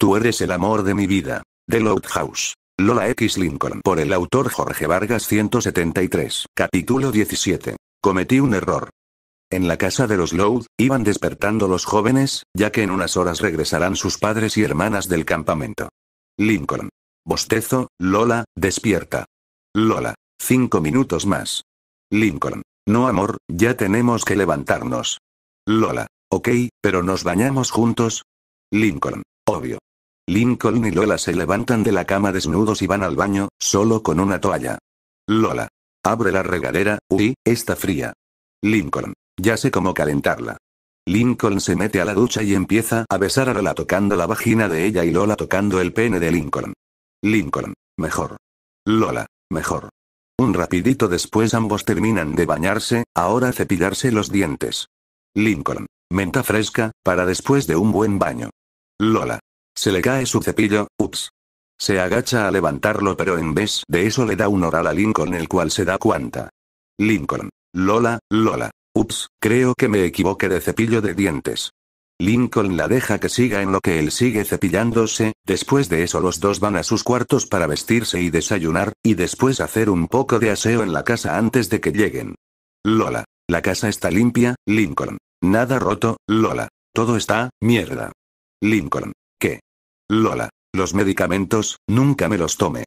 Tú eres el amor de mi vida. The Loud House. Lola X Lincoln. Por el autor Jorge Vargas 173. Capítulo 17. Cometí un error. En la casa de los Loud, iban despertando los jóvenes, ya que en unas horas regresarán sus padres y hermanas del campamento. Lincoln. Bostezo, Lola, despierta. Lola. Cinco minutos más. Lincoln. No amor, ya tenemos que levantarnos. Lola. Ok, pero nos bañamos juntos. Lincoln. Obvio. Lincoln y Lola se levantan de la cama desnudos y van al baño, solo con una toalla. Lola. Abre la regadera, uy, está fría. Lincoln. Ya sé cómo calentarla. Lincoln se mete a la ducha y empieza a besar a Lola tocando la vagina de ella y Lola tocando el pene de Lincoln. Lincoln. Mejor. Lola. Mejor. Un rapidito después ambos terminan de bañarse, ahora cepillarse los dientes. Lincoln. Menta fresca, para después de un buen baño. Lola. Se le cae su cepillo, ups. Se agacha a levantarlo pero en vez de eso le da un oral a Lincoln el cual se da cuenta. Lincoln. Lola, Lola. Ups, creo que me equivoqué de cepillo de dientes. Lincoln la deja que siga en lo que él sigue cepillándose, después de eso los dos van a sus cuartos para vestirse y desayunar, y después hacer un poco de aseo en la casa antes de que lleguen. Lola. La casa está limpia, Lincoln. Nada roto, Lola. Todo está, mierda. Lincoln. Lola. Los medicamentos, nunca me los tome.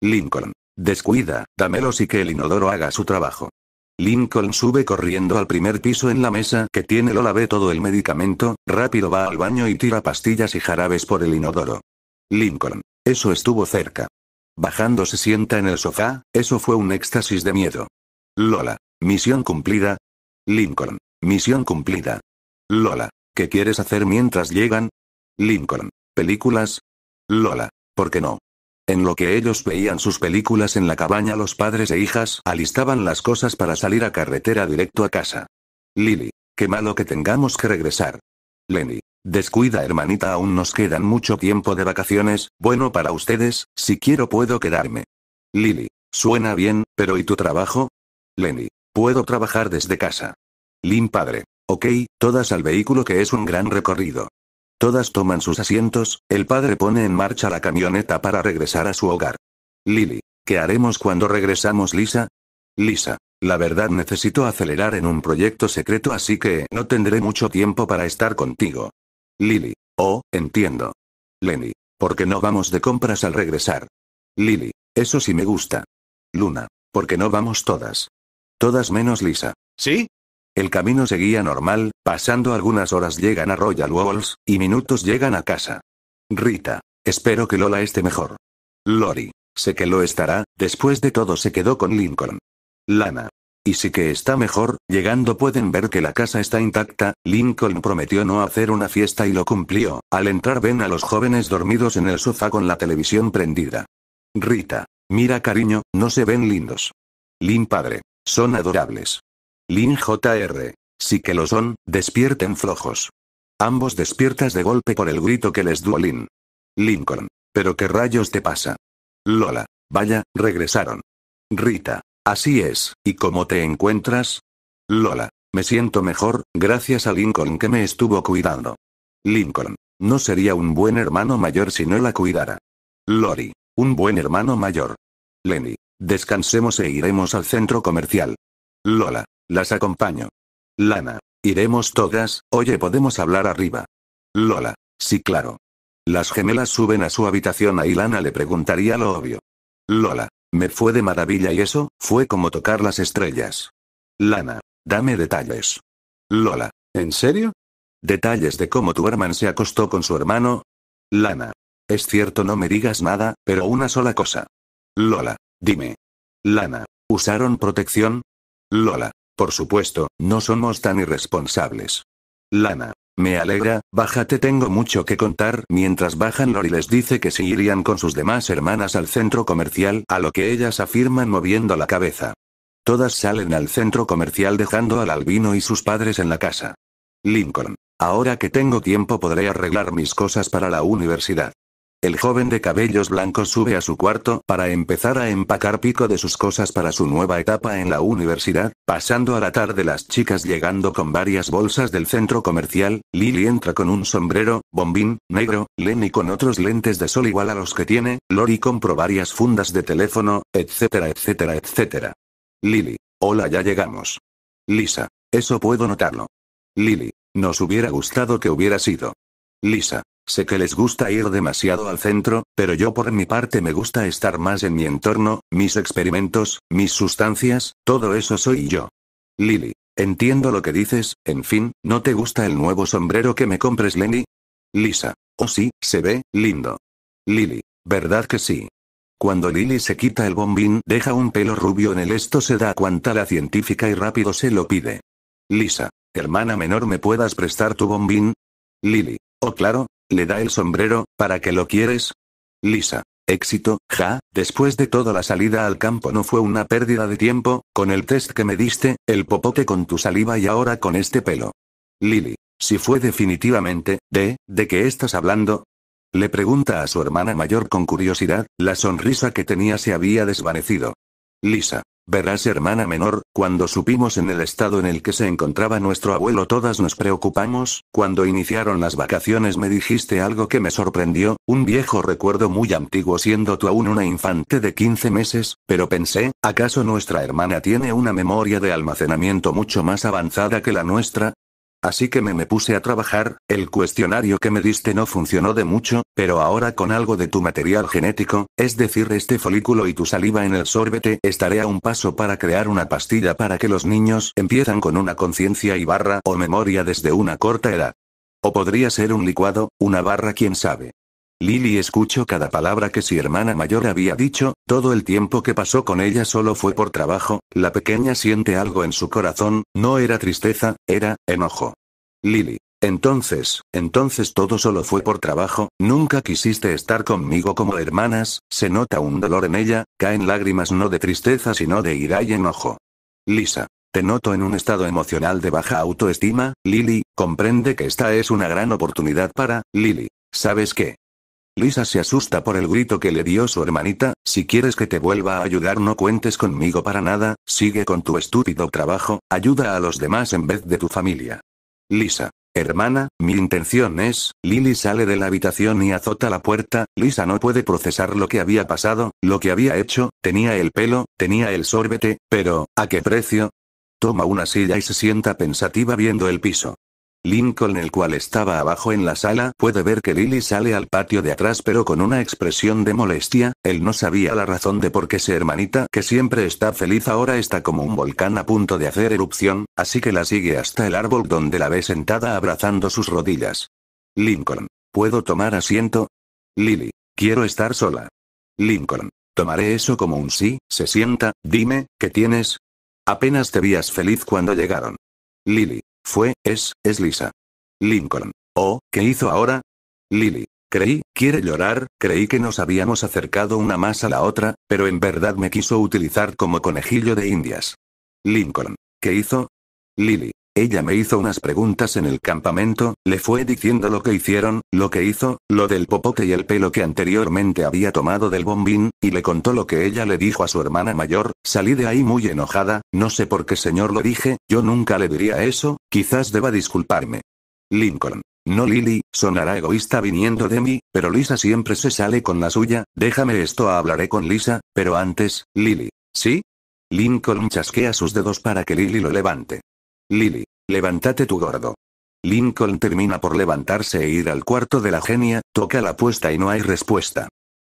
Lincoln. Descuida, dámelos y que el inodoro haga su trabajo. Lincoln sube corriendo al primer piso en la mesa que tiene Lola ve todo el medicamento, rápido va al baño y tira pastillas y jarabes por el inodoro. Lincoln. Eso estuvo cerca. Bajando se sienta en el sofá, eso fue un éxtasis de miedo. Lola. Misión cumplida. Lincoln. Misión cumplida. Lola. ¿Qué quieres hacer mientras llegan? Lincoln películas? Lola. ¿Por qué no? En lo que ellos veían sus películas en la cabaña, los padres e hijas alistaban las cosas para salir a carretera directo a casa. Lily. Qué malo que tengamos que regresar. Lenny. Descuida hermanita, aún nos quedan mucho tiempo de vacaciones, bueno para ustedes, si quiero puedo quedarme. Lily. Suena bien, pero ¿y tu trabajo? Lenny. Puedo trabajar desde casa. Lin padre. Ok, todas al vehículo que es un gran recorrido. Todas toman sus asientos, el padre pone en marcha la camioneta para regresar a su hogar. Lily. ¿Qué haremos cuando regresamos, Lisa? Lisa. La verdad necesito acelerar en un proyecto secreto así que no tendré mucho tiempo para estar contigo. Lily. Oh, entiendo. Lenny. ¿Por qué no vamos de compras al regresar? Lily. Eso sí me gusta. Luna. ¿Por qué no vamos todas? Todas menos Lisa. ¿Sí? El camino seguía normal, pasando algunas horas llegan a Royal Walls, y minutos llegan a casa. Rita. Espero que Lola esté mejor. Lori. Sé que lo estará, después de todo se quedó con Lincoln. Lana. Y sí que está mejor, llegando pueden ver que la casa está intacta, Lincoln prometió no hacer una fiesta y lo cumplió, al entrar ven a los jóvenes dormidos en el sofá con la televisión prendida. Rita. Mira cariño, no se ven lindos. Lin padre. Son adorables. Lin Jr. Sí que lo son, despierten flojos. Ambos despiertas de golpe por el grito que les dio Lin. Lincoln. ¿Pero qué rayos te pasa? Lola. Vaya, regresaron. Rita. Así es, ¿y cómo te encuentras? Lola. Me siento mejor, gracias a Lincoln que me estuvo cuidando. Lincoln. No sería un buen hermano mayor si no la cuidara. Lori. Un buen hermano mayor. Lenny. Descansemos e iremos al centro comercial. Lola. Las acompaño. Lana. Iremos todas, oye, podemos hablar arriba. Lola. Sí, claro. Las gemelas suben a su habitación ahí Lana le preguntaría lo obvio. Lola. Me fue de maravilla y eso, fue como tocar las estrellas. Lana. Dame detalles. Lola. ¿En serio? Detalles de cómo tu hermano se acostó con su hermano. Lana. Es cierto, no me digas nada, pero una sola cosa. Lola. Dime. Lana. ¿Usaron protección? Lola. Por supuesto, no somos tan irresponsables. Lana. Me alegra, bájate tengo mucho que contar. Mientras bajan Lori les dice que se irían con sus demás hermanas al centro comercial, a lo que ellas afirman moviendo la cabeza. Todas salen al centro comercial dejando al albino y sus padres en la casa. Lincoln. Ahora que tengo tiempo podré arreglar mis cosas para la universidad. El joven de cabellos blancos sube a su cuarto para empezar a empacar pico de sus cosas para su nueva etapa en la universidad, pasando a la tarde las chicas llegando con varias bolsas del centro comercial, Lily entra con un sombrero, bombín, negro, Lenny con otros lentes de sol igual a los que tiene, Lori compró varias fundas de teléfono, etcétera, etcétera, etcétera. Lily. Hola, ya llegamos. Lisa. Eso puedo notarlo. Lily. Nos hubiera gustado que hubiera sido. Lisa. Sé que les gusta ir demasiado al centro, pero yo por mi parte me gusta estar más en mi entorno, mis experimentos, mis sustancias, todo eso soy yo. Lily. Entiendo lo que dices, en fin, ¿no te gusta el nuevo sombrero que me compres, Lenny? Lisa. Oh sí, se ve, lindo. Lily. ¿Verdad que sí? Cuando Lily se quita el bombín, deja un pelo rubio en el esto se da cuenta la científica y rápido se lo pide. Lisa. Hermana menor, ¿me puedas prestar tu bombín? Lily. Oh claro, le da el sombrero, ¿para qué lo quieres? Lisa. Éxito, ja, después de toda la salida al campo no fue una pérdida de tiempo, con el test que me diste, el popote con tu saliva y ahora con este pelo. Lily. Si fue definitivamente, ¿de, de qué estás hablando? Le pregunta a su hermana mayor con curiosidad, la sonrisa que tenía se había desvanecido. Lisa. Verás hermana menor, cuando supimos en el estado en el que se encontraba nuestro abuelo todas nos preocupamos, cuando iniciaron las vacaciones me dijiste algo que me sorprendió, un viejo recuerdo muy antiguo siendo tú aún una infante de 15 meses, pero pensé, ¿acaso nuestra hermana tiene una memoria de almacenamiento mucho más avanzada que la nuestra? Así que me me puse a trabajar, el cuestionario que me diste no funcionó de mucho, pero ahora con algo de tu material genético, es decir este folículo y tu saliva en el sorbete, estaré a un paso para crear una pastilla para que los niños empiezan con una conciencia y barra o memoria desde una corta edad. O podría ser un licuado, una barra quién sabe. Lily escuchó cada palabra que su hermana mayor había dicho, todo el tiempo que pasó con ella solo fue por trabajo, la pequeña siente algo en su corazón, no era tristeza, era enojo. Lily. Entonces, entonces todo solo fue por trabajo, nunca quisiste estar conmigo como hermanas, se nota un dolor en ella, caen lágrimas no de tristeza sino de ira y enojo. Lisa. Te noto en un estado emocional de baja autoestima, Lily, comprende que esta es una gran oportunidad para, Lily. ¿Sabes qué? Lisa se asusta por el grito que le dio su hermanita, si quieres que te vuelva a ayudar no cuentes conmigo para nada, sigue con tu estúpido trabajo, ayuda a los demás en vez de tu familia. Lisa. Hermana, mi intención es, Lily sale de la habitación y azota la puerta, Lisa no puede procesar lo que había pasado, lo que había hecho, tenía el pelo, tenía el sorbete, pero, ¿a qué precio? Toma una silla y se sienta pensativa viendo el piso. Lincoln, el cual estaba abajo en la sala, puede ver que Lily sale al patio de atrás pero con una expresión de molestia, él no sabía la razón de por qué su hermanita, que siempre está feliz ahora está como un volcán a punto de hacer erupción, así que la sigue hasta el árbol donde la ve sentada abrazando sus rodillas. Lincoln. ¿Puedo tomar asiento? Lily. Quiero estar sola. Lincoln. Tomaré eso como un sí, se sienta, dime, ¿qué tienes? Apenas te vías feliz cuando llegaron. Lily. Fue, es, es Lisa. Lincoln. Oh, ¿qué hizo ahora? Lily. Creí, quiere llorar, creí que nos habíamos acercado una más a la otra, pero en verdad me quiso utilizar como conejillo de indias. Lincoln. ¿Qué hizo? Lily. Ella me hizo unas preguntas en el campamento, le fue diciendo lo que hicieron, lo que hizo, lo del popote y el pelo que anteriormente había tomado del bombín, y le contó lo que ella le dijo a su hermana mayor, salí de ahí muy enojada, no sé por qué señor lo dije, yo nunca le diría eso, Quizás deba disculparme. Lincoln. No Lily, sonará egoísta viniendo de mí, pero Lisa siempre se sale con la suya, déjame esto hablaré con Lisa, pero antes, Lily. ¿Sí? Lincoln chasquea sus dedos para que Lily lo levante. Lily. Levántate tu gordo. Lincoln termina por levantarse e ir al cuarto de la genia, toca la puesta y no hay respuesta.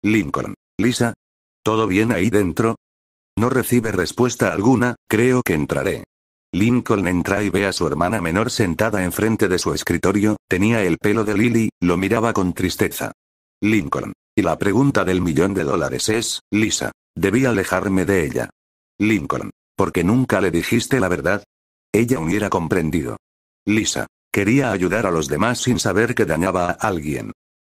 Lincoln. Lisa. ¿Todo bien ahí dentro? No recibe respuesta alguna, creo que entraré. Lincoln entra y ve a su hermana menor sentada enfrente de su escritorio, tenía el pelo de Lily, lo miraba con tristeza. Lincoln. Y la pregunta del millón de dólares es, Lisa, debí alejarme de ella. Lincoln. Porque nunca le dijiste la verdad? Ella hubiera comprendido. Lisa. Quería ayudar a los demás sin saber que dañaba a alguien.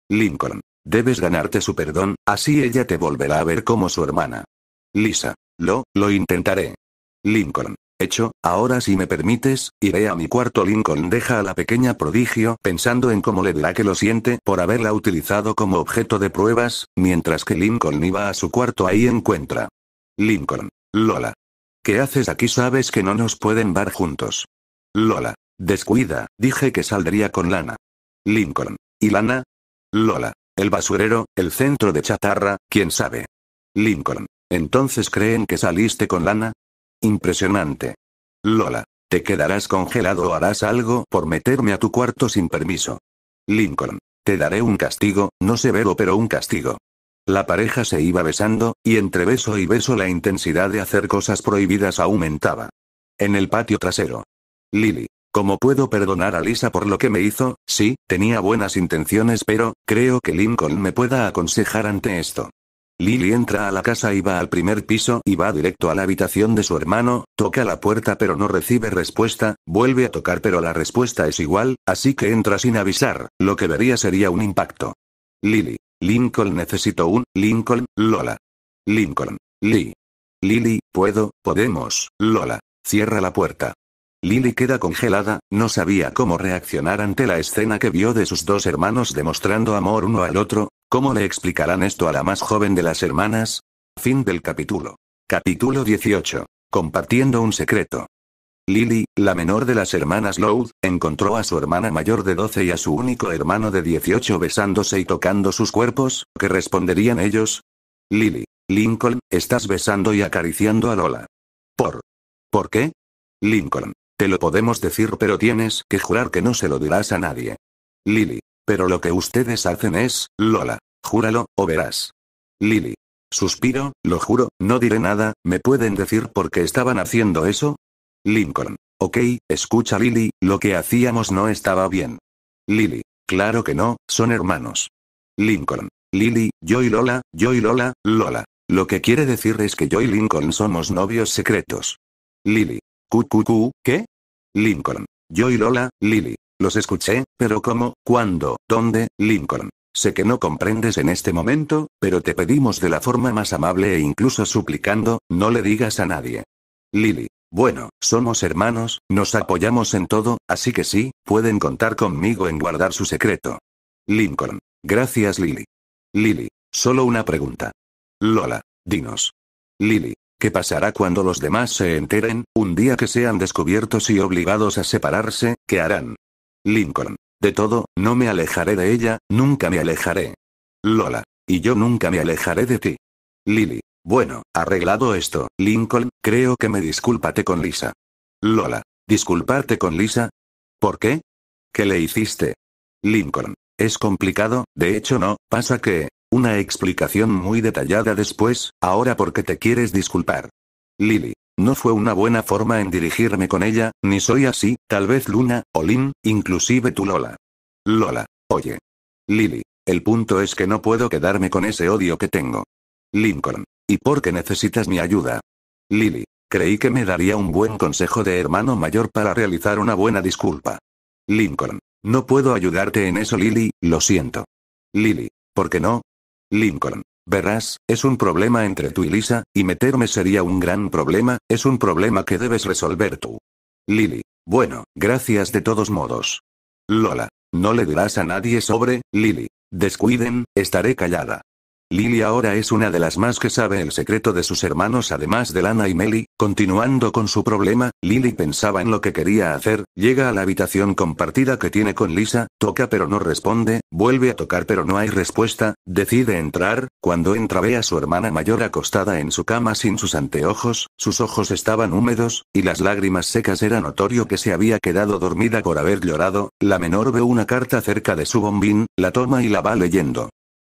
Lincoln. Debes ganarte su perdón, así ella te volverá a ver como su hermana. Lisa. Lo, lo intentaré. Lincoln. Hecho, ahora si me permites, iré a mi cuarto. Lincoln deja a la pequeña prodigio pensando en cómo le dirá que lo siente por haberla utilizado como objeto de pruebas, mientras que Lincoln iba a su cuarto ahí encuentra. Lincoln. Lola. ¿Qué haces aquí? Sabes que no nos pueden ver juntos. Lola. Descuida, dije que saldría con Lana. Lincoln. ¿Y Lana? Lola. El basurero, el centro de chatarra, quién sabe. Lincoln. Entonces creen que saliste con Lana, Impresionante. Lola, te quedarás congelado o harás algo por meterme a tu cuarto sin permiso. Lincoln, te daré un castigo, no severo pero un castigo. La pareja se iba besando, y entre beso y beso la intensidad de hacer cosas prohibidas aumentaba. En el patio trasero. Lily, ¿Cómo puedo perdonar a Lisa por lo que me hizo? Sí, tenía buenas intenciones, pero creo que Lincoln me pueda aconsejar ante esto. Lily entra a la casa y va al primer piso y va directo a la habitación de su hermano, toca la puerta pero no recibe respuesta, vuelve a tocar pero la respuesta es igual, así que entra sin avisar, lo que vería sería un impacto. Lily. Lincoln necesito un, Lincoln, Lola. Lincoln. Lee. Lily, puedo, podemos, Lola. Cierra la puerta. Lily queda congelada, no sabía cómo reaccionar ante la escena que vio de sus dos hermanos demostrando amor uno al otro, ¿Cómo le explicarán esto a la más joven de las hermanas? Fin del capítulo. Capítulo 18. Compartiendo un secreto. Lily, la menor de las hermanas Lowe, encontró a su hermana mayor de 12 y a su único hermano de 18 besándose y tocando sus cuerpos, ¿qué responderían ellos? Lily, Lincoln, estás besando y acariciando a Lola. ¿Por? ¿Por qué? Lincoln, te lo podemos decir pero tienes que jurar que no se lo dirás a nadie. Lily, pero lo que ustedes hacen es, Lola. Júralo, o verás. Lily. Suspiro, lo juro, no diré nada, ¿me pueden decir por qué estaban haciendo eso? Lincoln. Ok, escucha Lily, lo que hacíamos no estaba bien. Lily. Claro que no, son hermanos. Lincoln. Lily, yo y Lola, yo y Lola, Lola. Lo que quiere decir es que yo y Lincoln somos novios secretos. Lily. ¿qué? Lincoln. Yo y Lola, Lily. Los escuché, pero ¿cómo? ¿Cuándo? ¿Dónde? Lincoln. Sé que no comprendes en este momento, pero te pedimos de la forma más amable e incluso suplicando, no le digas a nadie. Lily. Bueno, somos hermanos, nos apoyamos en todo, así que sí, pueden contar conmigo en guardar su secreto. Lincoln. Gracias Lily. Lily. Solo una pregunta. Lola. Dinos. Lily. ¿Qué pasará cuando los demás se enteren, un día que sean descubiertos y obligados a separarse, qué harán? Lincoln. De todo, no me alejaré de ella, nunca me alejaré. Lola. Y yo nunca me alejaré de ti. Lily. Bueno, arreglado esto, Lincoln, creo que me discúlpate con Lisa. Lola. ¿Disculparte con Lisa? ¿Por qué? ¿Qué le hiciste? Lincoln. Es complicado, de hecho no, pasa que... Una explicación muy detallada después, ahora porque te quieres disculpar. Lily. No fue una buena forma en dirigirme con ella, ni soy así, tal vez Luna, Olin, inclusive tu Lola. Lola, oye. Lily, el punto es que no puedo quedarme con ese odio que tengo. Lincoln, ¿y por qué necesitas mi ayuda? Lily, creí que me daría un buen consejo de hermano mayor para realizar una buena disculpa. Lincoln, no puedo ayudarte en eso Lily, lo siento. Lily, ¿por qué no? Lincoln, Verás, es un problema entre tú y Lisa, y meterme sería un gran problema, es un problema que debes resolver tú. Lily. Bueno, gracias de todos modos. Lola. No le dirás a nadie sobre, Lily. Descuiden, estaré callada. Lily ahora es una de las más que sabe el secreto de sus hermanos además de Lana y Melly, continuando con su problema, Lily pensaba en lo que quería hacer, llega a la habitación compartida que tiene con Lisa, toca pero no responde, vuelve a tocar pero no hay respuesta, decide entrar, cuando entra ve a su hermana mayor acostada en su cama sin sus anteojos, sus ojos estaban húmedos, y las lágrimas secas era notorio que se había quedado dormida por haber llorado, la menor ve una carta cerca de su bombín, la toma y la va leyendo.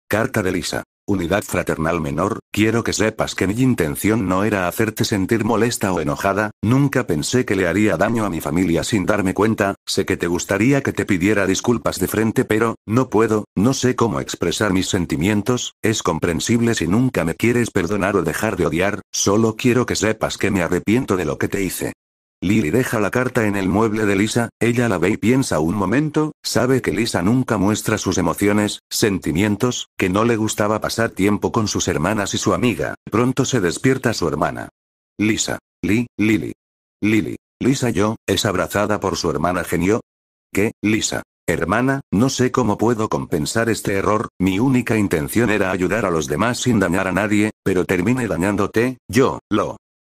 Carta de Lisa. Unidad fraternal menor, quiero que sepas que mi intención no era hacerte sentir molesta o enojada, nunca pensé que le haría daño a mi familia sin darme cuenta, sé que te gustaría que te pidiera disculpas de frente pero, no puedo, no sé cómo expresar mis sentimientos, es comprensible si nunca me quieres perdonar o dejar de odiar, solo quiero que sepas que me arrepiento de lo que te hice. Lily deja la carta en el mueble de Lisa, ella la ve y piensa un momento, sabe que Lisa nunca muestra sus emociones, sentimientos, que no le gustaba pasar tiempo con sus hermanas y su amiga. Pronto se despierta su hermana. Lisa. Li, Lily. Lily. Lisa yo, es abrazada por su hermana genio. ¿Qué, Lisa? Hermana, no sé cómo puedo compensar este error, mi única intención era ayudar a los demás sin dañar a nadie, pero terminé dañándote, yo, lo.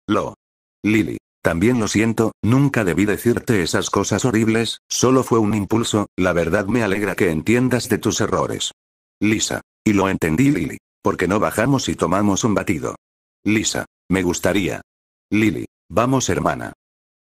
Lo. Lily. También lo siento, nunca debí decirte esas cosas horribles, solo fue un impulso, la verdad me alegra que entiendas de tus errores. Lisa. Y lo entendí Lily. Porque no bajamos y tomamos un batido. Lisa. Me gustaría. Lily. Vamos hermana.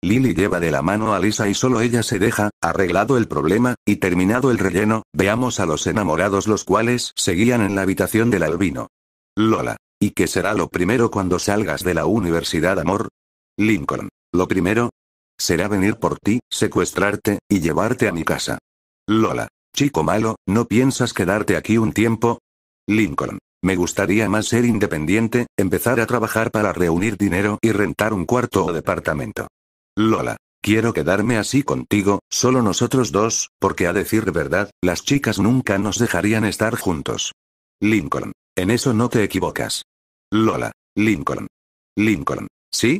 Lily lleva de la mano a Lisa y solo ella se deja, arreglado el problema, y terminado el relleno, veamos a los enamorados los cuales seguían en la habitación del albino. Lola. ¿Y qué será lo primero cuando salgas de la universidad, amor? Lincoln. Lo primero, será venir por ti, secuestrarte, y llevarte a mi casa. Lola, chico malo, ¿no piensas quedarte aquí un tiempo? Lincoln, me gustaría más ser independiente, empezar a trabajar para reunir dinero y rentar un cuarto o departamento. Lola, quiero quedarme así contigo, solo nosotros dos, porque a decir verdad, las chicas nunca nos dejarían estar juntos. Lincoln, en eso no te equivocas. Lola, Lincoln. Lincoln, ¿sí?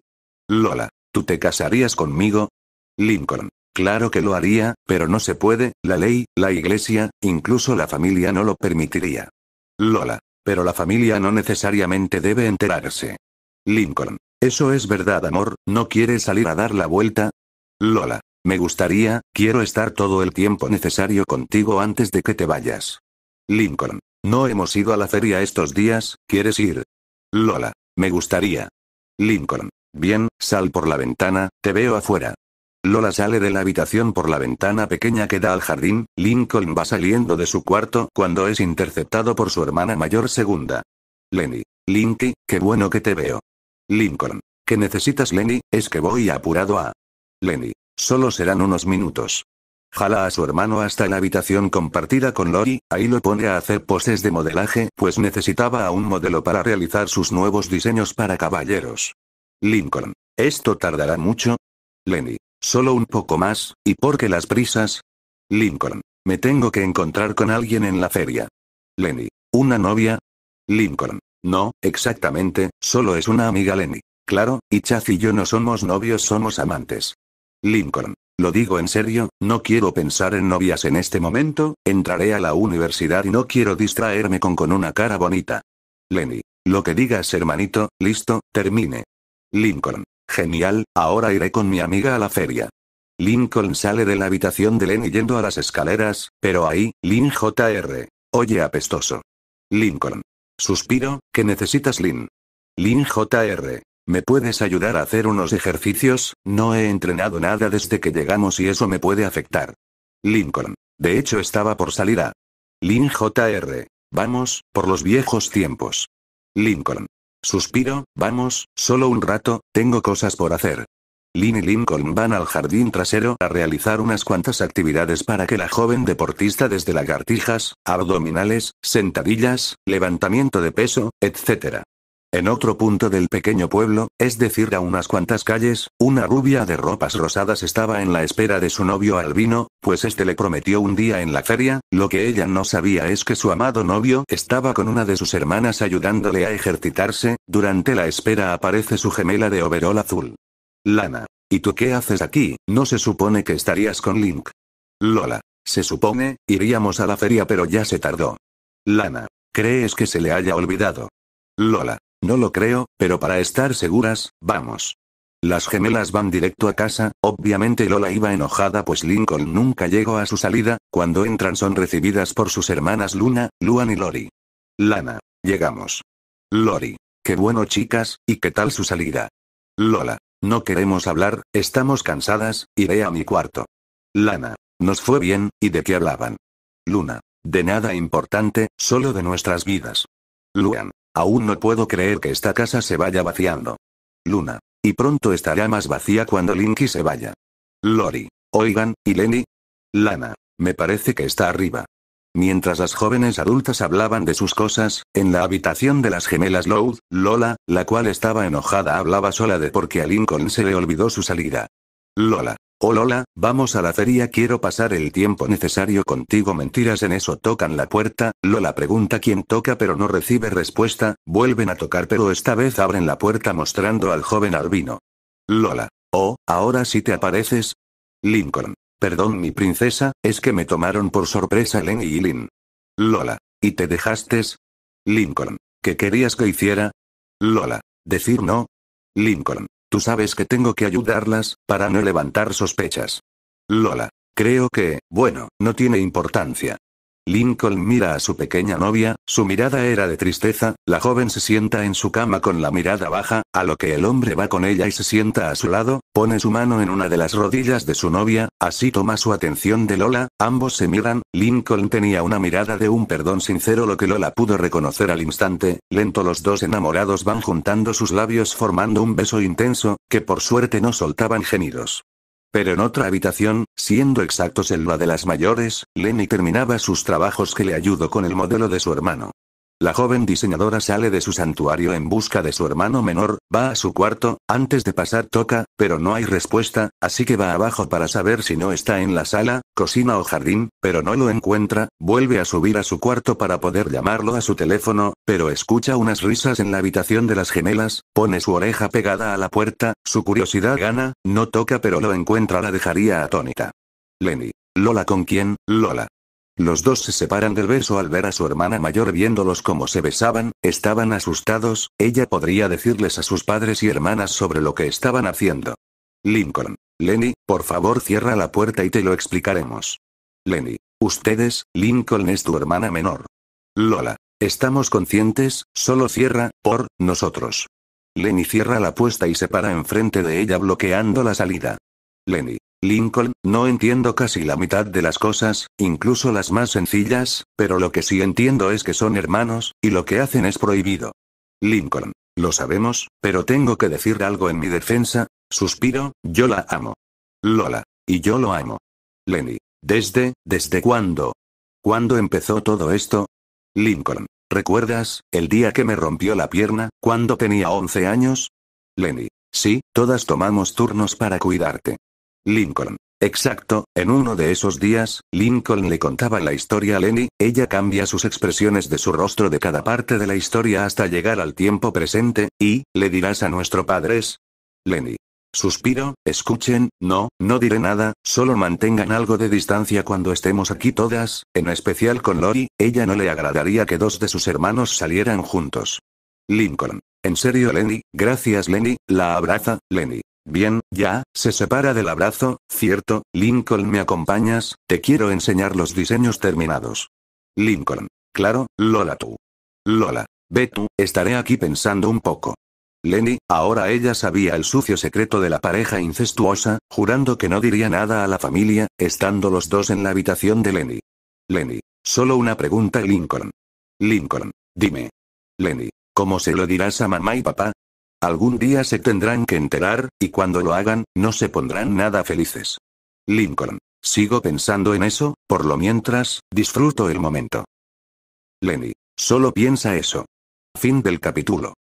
Lola, ¿Tú te casarías conmigo? Lincoln. Claro que lo haría, pero no se puede, la ley, la iglesia, incluso la familia no lo permitiría. Lola. Pero la familia no necesariamente debe enterarse. Lincoln. Eso es verdad, amor, ¿no quieres salir a dar la vuelta? Lola. Me gustaría, quiero estar todo el tiempo necesario contigo antes de que te vayas. Lincoln. No hemos ido a la feria estos días, ¿quieres ir? Lola. Me gustaría. Lincoln. Bien, sal por la ventana, te veo afuera. Lola sale de la habitación por la ventana pequeña que da al jardín, Lincoln va saliendo de su cuarto cuando es interceptado por su hermana mayor segunda. Lenny. Linky, qué bueno que te veo. Lincoln. ¿Qué necesitas Lenny? Es que voy apurado a... Lenny. Solo serán unos minutos. Jala a su hermano hasta la habitación compartida con Lori, ahí lo pone a hacer poses de modelaje, pues necesitaba a un modelo para realizar sus nuevos diseños para caballeros. Lincoln. Esto tardará mucho. Lenny. Solo un poco más, ¿y por qué las prisas? Lincoln. Me tengo que encontrar con alguien en la feria. Lenny. ¿Una novia? Lincoln. No, exactamente, solo es una amiga Lenny. Claro, y Chaz y yo no somos novios, somos amantes. Lincoln. Lo digo en serio, no quiero pensar en novias en este momento, entraré a la universidad y no quiero distraerme con con una cara bonita. Lenny. Lo que digas, hermanito, listo, termine. Lincoln. Genial, ahora iré con mi amiga a la feria. Lincoln sale de la habitación de Len yendo a las escaleras, pero ahí, Lin Jr. Oye apestoso. Lincoln. Suspiro, ¿qué necesitas Lin? Lin Jr. ¿Me puedes ayudar a hacer unos ejercicios? No he entrenado nada desde que llegamos y eso me puede afectar. Lincoln. De hecho estaba por salir a. Lin Jr. Vamos, por los viejos tiempos. Lincoln. Suspiro, vamos, solo un rato, tengo cosas por hacer. Lin y Lincoln van al jardín trasero a realizar unas cuantas actividades para que la joven deportista desde lagartijas, abdominales, sentadillas, levantamiento de peso, etc. En otro punto del pequeño pueblo, es decir, a unas cuantas calles, una rubia de ropas rosadas estaba en la espera de su novio albino, pues este le prometió un día en la feria, lo que ella no sabía es que su amado novio estaba con una de sus hermanas ayudándole a ejercitarse, durante la espera aparece su gemela de overol azul. Lana. ¿Y tú qué haces aquí? No se supone que estarías con Link. Lola. Se supone, iríamos a la feria pero ya se tardó. Lana. ¿Crees que se le haya olvidado? Lola. No lo creo, pero para estar seguras, vamos. Las gemelas van directo a casa, obviamente Lola iba enojada pues Lincoln nunca llegó a su salida, cuando entran son recibidas por sus hermanas Luna, Luan y Lori. Lana, llegamos. Lori, qué bueno chicas, ¿y qué tal su salida? Lola, no queremos hablar, estamos cansadas, iré a mi cuarto. Lana, nos fue bien, ¿y de qué hablaban? Luna, de nada importante, solo de nuestras vidas. Luan, Aún no puedo creer que esta casa se vaya vaciando. Luna. Y pronto estará más vacía cuando Linky se vaya. Lori. Oigan, ¿y Lenny? Lana. Me parece que está arriba. Mientras las jóvenes adultas hablaban de sus cosas, en la habitación de las gemelas Loud, Lola, la cual estaba enojada, hablaba sola de por qué a Lincoln se le olvidó su salida. Lola. Oh Lola, vamos a la feria, quiero pasar el tiempo necesario contigo. Mentiras en eso tocan la puerta, Lola pregunta quién toca pero no recibe respuesta, vuelven a tocar pero esta vez abren la puerta mostrando al joven albino. Lola. Oh, ahora sí te apareces. Lincoln. Perdón mi princesa, es que me tomaron por sorpresa Len y Lin. Lola. ¿Y te dejaste? Lincoln. ¿Qué querías que hiciera? Lola. Decir no. Lincoln. Tú sabes que tengo que ayudarlas, para no levantar sospechas. Lola. Creo que, bueno, no tiene importancia. Lincoln mira a su pequeña novia, su mirada era de tristeza, la joven se sienta en su cama con la mirada baja, a lo que el hombre va con ella y se sienta a su lado, pone su mano en una de las rodillas de su novia, así toma su atención de Lola, ambos se miran, Lincoln tenía una mirada de un perdón sincero lo que Lola pudo reconocer al instante, lento los dos enamorados van juntando sus labios formando un beso intenso, que por suerte no soltaban gemidos. Pero en otra habitación, siendo exactos en la de las mayores, Lenny terminaba sus trabajos que le ayudó con el modelo de su hermano. La joven diseñadora sale de su santuario en busca de su hermano menor, va a su cuarto, antes de pasar toca, pero no hay respuesta, así que va abajo para saber si no está en la sala, cocina o jardín, pero no lo encuentra, vuelve a subir a su cuarto para poder llamarlo a su teléfono, pero escucha unas risas en la habitación de las gemelas, pone su oreja pegada a la puerta, su curiosidad gana, no toca pero lo encuentra la dejaría atónita. Lenny. Lola con quién, Lola. Los dos se separan del beso al ver a su hermana mayor viéndolos como se besaban, estaban asustados, ella podría decirles a sus padres y hermanas sobre lo que estaban haciendo. Lincoln. Lenny, por favor cierra la puerta y te lo explicaremos. Lenny. Ustedes, Lincoln es tu hermana menor. Lola. Estamos conscientes, solo cierra, por, nosotros. Lenny cierra la puesta y se para enfrente de ella bloqueando la salida. Lenny. Lincoln, no entiendo casi la mitad de las cosas, incluso las más sencillas, pero lo que sí entiendo es que son hermanos, y lo que hacen es prohibido. Lincoln. Lo sabemos, pero tengo que decir algo en mi defensa. Suspiro, yo la amo. Lola. Y yo lo amo. Lenny. ¿Desde, desde cuándo? ¿Cuándo empezó todo esto? Lincoln. ¿Recuerdas, el día que me rompió la pierna, cuando tenía 11 años? Lenny. Sí, todas tomamos turnos para cuidarte. Lincoln. Exacto, en uno de esos días, Lincoln le contaba la historia a Lenny, ella cambia sus expresiones de su rostro de cada parte de la historia hasta llegar al tiempo presente, y, le dirás a nuestro padre es... Lenny. Suspiro, escuchen, no, no diré nada, solo mantengan algo de distancia cuando estemos aquí todas, en especial con Lori, ella no le agradaría que dos de sus hermanos salieran juntos. Lincoln. En serio, Lenny, gracias Lenny, la abraza, Lenny. Bien, ya, se separa del abrazo, cierto, Lincoln me acompañas, te quiero enseñar los diseños terminados. Lincoln. Claro, Lola tú. Lola. Ve tú, estaré aquí pensando un poco. Lenny, ahora ella sabía el sucio secreto de la pareja incestuosa, jurando que no diría nada a la familia, estando los dos en la habitación de Lenny. Lenny. Solo una pregunta, Lincoln. Lincoln. Dime. Lenny. ¿Cómo se lo dirás a mamá y papá? Algún día se tendrán que enterar, y cuando lo hagan, no se pondrán nada felices. Lincoln. Sigo pensando en eso, por lo mientras, disfruto el momento. Lenny. Solo piensa eso. Fin del capítulo.